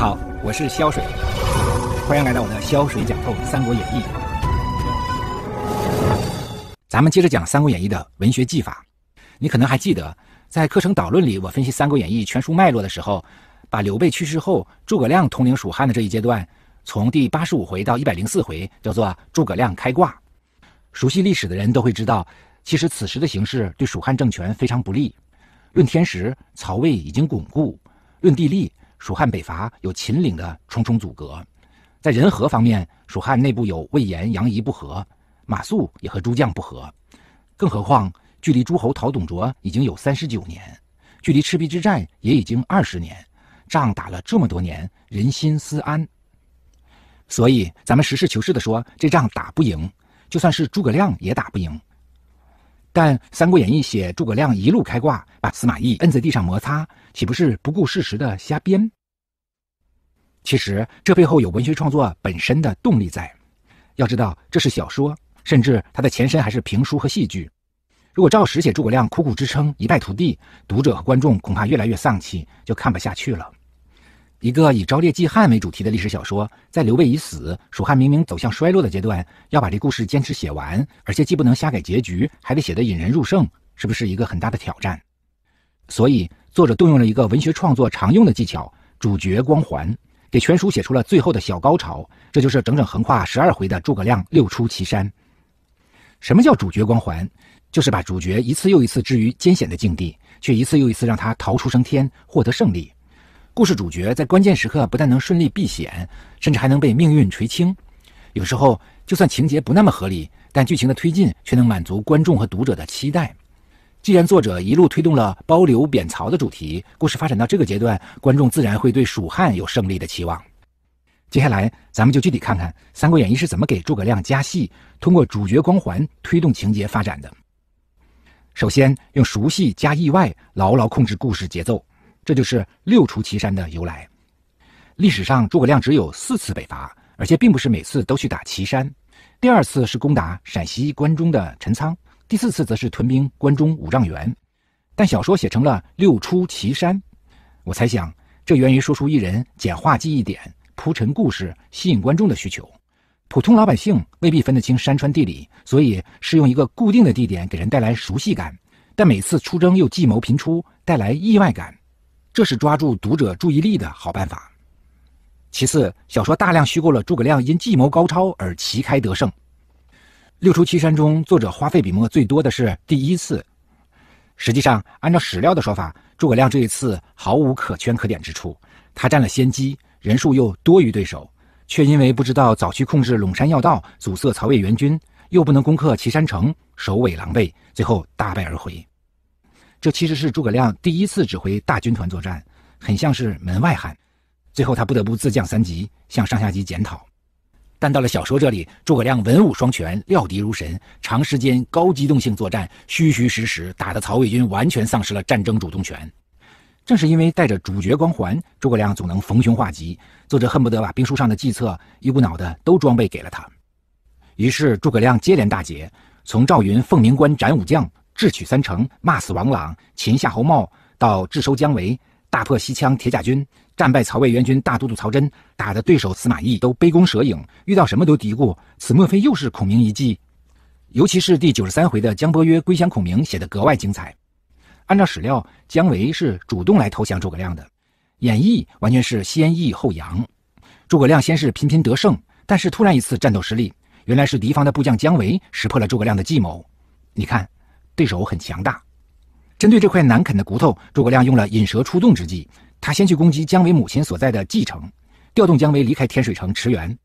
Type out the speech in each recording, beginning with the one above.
好，我是萧水，欢迎来到我的萧水讲透《三国演义》。咱们接着讲《三国演义》的文学技法。你可能还记得，在课程导论里，我分析《三国演义》全书脉络的时候，把刘备去世后，诸葛亮统领蜀汉的这一阶段，从第八十五回到一百零四回，叫做“诸葛亮开挂”。熟悉历史的人都会知道，其实此时的形势对蜀汉政权非常不利。论天时，曹魏已经巩固；论地利，蜀汉北伐有秦岭的重重阻隔，在人和方面，蜀汉内部有魏延、杨仪不和，马谡也和诸将不和，更何况距离诸侯讨董卓已经有三十九年，距离赤壁之战也已经二十年，仗打了这么多年，人心思安。所以，咱们实事求是的说，这仗打不赢，就算是诸葛亮也打不赢。但《三国演义》写诸葛亮一路开挂，把司马懿摁在地上摩擦，岂不是不顾事实的瞎编？其实这背后有文学创作本身的动力在。要知道，这是小说，甚至它的前身还是评书和戏剧。如果照实写诸葛亮苦苦支撑、一败涂地，读者和观众恐怕越来越丧气，就看不下去了。一个以昭烈继汉为主题的历史小说，在刘备已死、蜀汉明明走向衰落的阶段，要把这故事坚持写完，而且既不能瞎改结局，还得写得引人入胜，是不是一个很大的挑战？所以，作者动用了一个文学创作常用的技巧——主角光环，给全书写出了最后的小高潮。这就是整整横跨十二回的诸葛亮六出祁山。什么叫主角光环？就是把主角一次又一次置于艰险的境地，却一次又一次让他逃出升天，获得胜利。故事主角在关键时刻不但能顺利避险，甚至还能被命运垂青。有时候，就算情节不那么合理，但剧情的推进却能满足观众和读者的期待。既然作者一路推动了包刘贬曹的主题，故事发展到这个阶段，观众自然会对蜀汉有胜利的期望。接下来，咱们就具体看看《三国演义》是怎么给诸葛亮加戏，通过主角光环推动情节发展的。首先，用熟悉加意外，牢牢控制故事节奏。这就是六出祁山的由来。历史上诸葛亮只有四次北伐，而且并不是每次都去打祁山。第二次是攻打陕西关中的陈仓，第四次则是屯兵关中五丈原。但小说写成了六出祁山，我猜想这源于说书艺人简化记忆点、铺陈故事、吸引观众的需求。普通老百姓未必分得清山川地理，所以是用一个固定的地点给人带来熟悉感，但每次出征又计谋频出，带来意外感。这是抓住读者注意力的好办法。其次，小说大量虚构了诸葛亮因计谋高超而旗开得胜。六出祁山中，作者花费笔墨最多的是第一次。实际上，按照史料的说法，诸葛亮这一次毫无可圈可点之处。他占了先机，人数又多于对手，却因为不知道早去控制陇山要道，阻塞曹魏援军，又不能攻克祁山城，首尾狼狈，最后大败而回。这其实是诸葛亮第一次指挥大军团作战，很像是门外汉。最后他不得不自降三级，向上下级检讨。但到了小说这里，诸葛亮文武双全，料敌如神，长时间高机动性作战，虚虚实实，打的曹魏军完全丧失了战争主动权。正是因为带着主角光环，诸葛亮总能逢凶化吉。作者恨不得把兵书上的计策一股脑的都装备给了他。于是诸葛亮接连大捷，从赵云凤鸣关斩武将。智取三城，骂死王朗，擒夏侯茂，到智收姜维，大破西羌铁甲军，战败曹魏援军大都督曹真，打得对手司马懿都杯弓蛇影，遇到什么都嘀咕，此莫非又是孔明一计？尤其是第九十三回的江波约归降孔明，写得格外精彩。按照史料，姜维是主动来投降诸葛亮的，演义完全是先抑后扬。诸葛亮先是频频得胜，但是突然一次战斗失利，原来是敌方的部将姜维识破了诸葛亮的计谋。你看。对手很强大，针对这块难啃的骨头，诸葛亮用了引蛇出洞之计。他先去攻击姜维母亲所在的蓟城，调动姜维离开天水城驰援。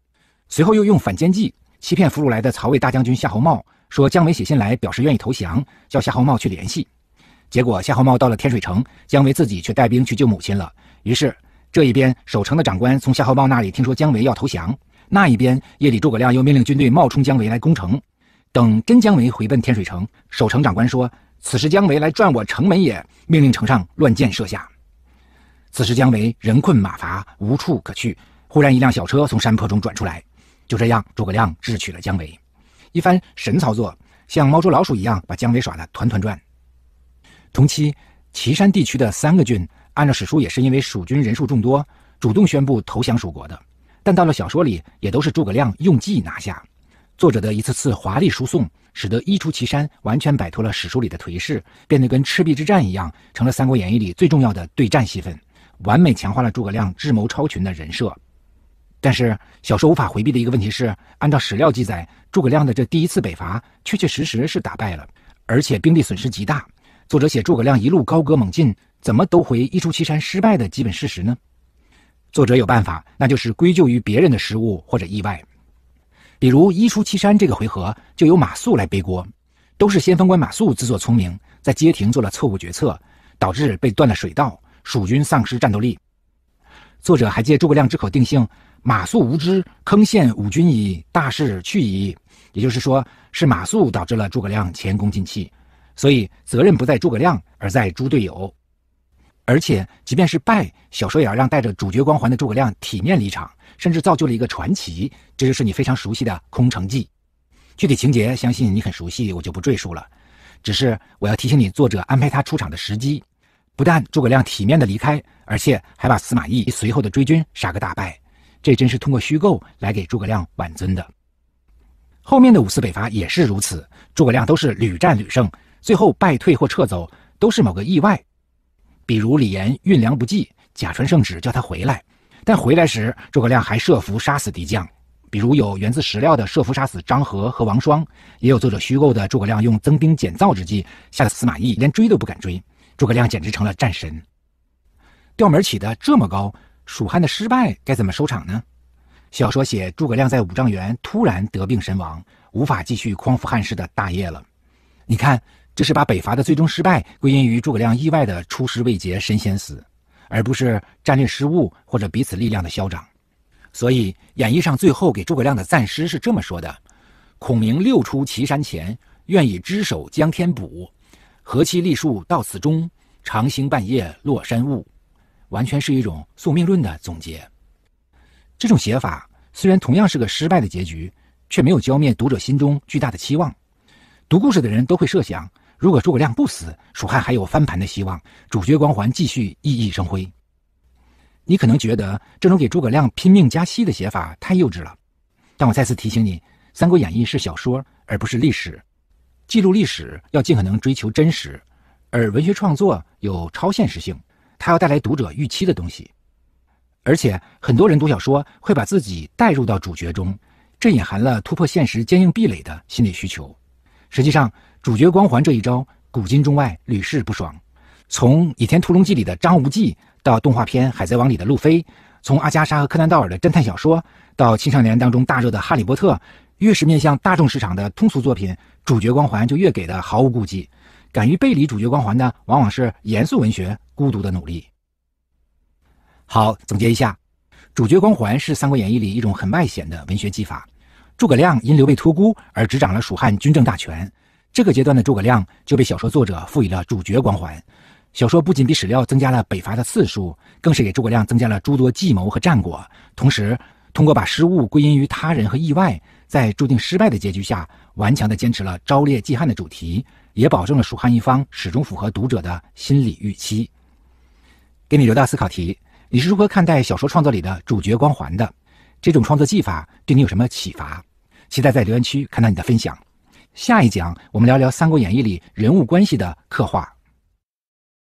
随后又用反间计，欺骗俘虏来的曹魏大将军夏侯茂，说姜维写信来表示愿意投降，叫夏侯茂去联系。结果夏侯茂到了天水城，姜维自己却带兵去救母亲了。于是这一边守城的长官从夏侯茂那里听说姜维要投降，那一边夜里诸葛亮又命令军队冒充姜维来攻城。等真姜维回奔天水城，守城长官说：“此时姜维来撞我城门也。”命令城上乱箭射下。此时姜维人困马乏，无处可去。忽然一辆小车从山坡中转出来。就这样，诸葛亮智取了姜维，一番神操作，像猫捉老鼠一样把姜维耍得团团转。同期，岐山地区的三个郡，按照史书也是因为蜀军人数众多，主动宣布投降蜀国的。但到了小说里，也都是诸葛亮用计拿下。作者的一次次华丽输送，使得“一出祁山”完全摆脱了史书里的颓势，变得跟赤壁之战一样，成了《三国演义》里最重要的对战戏份，完美强化了诸葛亮智谋超群的人设。但是，小说无法回避的一个问题是：按照史料记载，诸葛亮的这第一次北伐，确确实实是打败了，而且兵力损失极大。作者写诸葛亮一路高歌猛进，怎么都回“一出祁山”失败的基本事实呢？作者有办法，那就是归咎于别人的失误或者意外。比如一出祁山这个回合就由马谡来背锅，都是先锋官马谡自作聪明，在街亭做了错误决策，导致被断了水道，蜀军丧失战斗力。作者还借诸葛亮之口定性马谡无知，坑陷五军矣，大事去矣。也就是说，是马谡导致了诸葛亮前功尽弃，所以责任不在诸葛亮，而在猪队友。而且，即便是败，小说也要让带着主角光环的诸葛亮体面离场，甚至造就了一个传奇。这就是你非常熟悉的《空城计》，具体情节相信你很熟悉，我就不赘述了。只是我要提醒你，作者安排他出场的时机，不但诸葛亮体面的离开，而且还把司马懿随后的追军杀个大败。这真是通过虚构来给诸葛亮挽尊的。后面的五次北伐也是如此，诸葛亮都是屡战屡胜，最后败退或撤走，都是某个意外。比如李严运粮不济，假传圣旨叫他回来，但回来时诸葛亮还设伏杀死敌将。比如有源自史料的设伏杀死张合和王双，也有作者虚构的诸葛亮用增兵减灶之计，吓得司马懿连追都不敢追。诸葛亮简直成了战神。调门起得这么高，蜀汉的失败该怎么收场呢？小说写诸葛亮在五丈原突然得病身亡，无法继续匡扶汉室的大业了。你看。这是把北伐的最终失败归因于诸葛亮意外的出师未捷身先死，而不是战略失误或者彼此力量的消长。所以，演义上最后给诸葛亮的赞诗是这么说的：“孔明六出祁山前，愿以只手将天补；何期立树到此终，长星半夜落山雾。”完全是一种宿命论的总结。这种写法虽然同样是个失败的结局，却没有浇灭读者心中巨大的期望。读故事的人都会设想。如果诸葛亮不死，蜀汉还有翻盘的希望，主角光环继续熠熠生辉。你可能觉得这种给诸葛亮拼命加戏的写法太幼稚了，但我再次提醒你，《三国演义》是小说，而不是历史。记录历史要尽可能追求真实，而文学创作有超现实性，它要带来读者预期的东西。而且很多人读小说会把自己带入到主角中，这隐含了突破现实坚硬壁垒的心理需求。实际上。主角光环这一招，古今中外屡试不爽。从《倚天屠龙记》里的张无忌，到动画片《海贼王》里的路飞，从阿加莎和柯南·道尔的侦探小说，到青少年当中大热的《哈利波特》，越是面向大众市场的通俗作品，主角光环就越给的毫无顾忌。敢于背离主角光环的，往往是严肃文学孤独的努力。好，总结一下，主角光环是《三国演义》里一种很外显的文学技法。诸葛亮因刘备托孤而执掌了蜀汉军政大权。这个阶段的诸葛亮就被小说作者赋予了主角光环。小说不仅比史料增加了北伐的次数，更是给诸葛亮增加了诸多计谋和战果。同时，通过把失误归因于他人和意外，在注定失败的结局下，顽强地坚持了昭烈济汉的主题，也保证了蜀汉一方始终符合读者的心理预期。给你留道思考题：你是如何看待小说创作里的主角光环的？这种创作技法对你有什么启发？期待在留言区看到你的分享。下一讲，我们聊聊《三国演义》里人物关系的刻画。